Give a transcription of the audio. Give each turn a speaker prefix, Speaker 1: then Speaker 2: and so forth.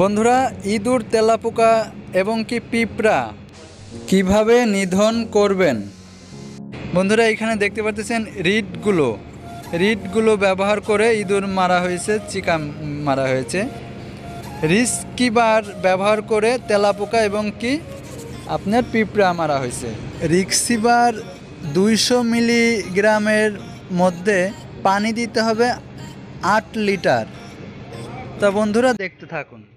Speaker 1: বন্ধুরা ইঁদুর তেলাপোকা এবং কি পিঁপড়া কিভাবে নিধন করবেন বন্ধুরা এখানে দেখতে পাচ্ছেন রিডগুলো রিডগুলো ব্যবহার করে ইঁদুর মারা হয়েছে চিকা মারা হয়েছে রিস্কিবার ব্যবহার করে তেলাপোকা এবং কি আপনার পিঁপড়া মারা হয়েছে রিক্সিবার দুইশো মিলিগ্রামের
Speaker 2: মধ্যে পানি দিতে হবে আট লিটার তা বন্ধুরা
Speaker 3: দেখতে থাকুন